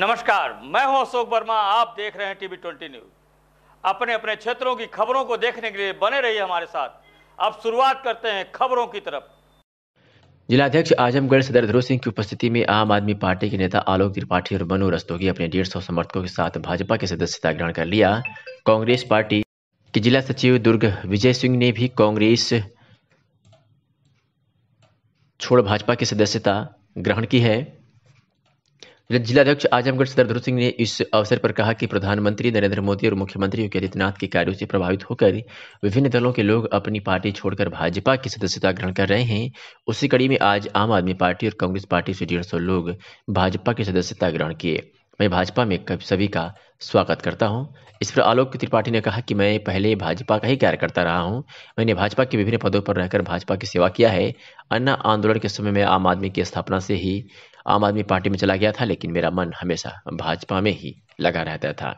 नमस्कार मैं हूं अशोक वर्मा आप देख रहे हैं टीवी ट्वेंटी न्यूज अपने अपने क्षेत्रों की खबरों को देखने के लिए बने रहिए हमारे साथ अब शुरुआत करते हैं खबरों की तरफ जिलाध्यक्ष आजमगढ़ सदर ध्रुव सिंह की उपस्थिति में आम आदमी पार्टी के नेता आलोक त्रिपाठी और मनु रस्तोगी अपने डेढ़ सौ समर्थकों के साथ भाजपा की सदस्यता ग्रहण कर लिया कांग्रेस पार्टी के जिला सचिव दुर्ग विजय सिंह ने भी कांग्रेस छोड़ भाजपा की सदस्यता ग्रहण की है जिलाध्यक्ष आजमगढ़ सदर ध्रुव सिंह ने इस अवसर पर कहा कि प्रधानमंत्री नरेंद्र मोदी और मुख्यमंत्री योगी आदित्यनाथ के कार्यों से प्रभावित होकर विभिन्न दलों के लोग अपनी पार्टी छोड़कर भाजपा की सदस्यता ग्रहण कर रहे हैं उसी कड़ी में आज आम आदमी पार्टी और कांग्रेस पार्टी से डेढ़ लोग भाजपा की सदस्यता ग्रहण किए मैं भाजपा में सभी का स्वागत करता हूं। इस पर आलोक त्रिपाठी ने कहा कि मैं पहले भाजपा का ही कार्यकर्ता रहा हूं। मैंने भाजपा के विभिन्न पदों पर रहकर भाजपा की सेवा किया है अन्ना आंदोलन के समय में आम आदमी की स्थापना से ही आम आदमी पार्टी में चला गया था लेकिन मेरा मन हमेशा भाजपा में ही लगा रहता था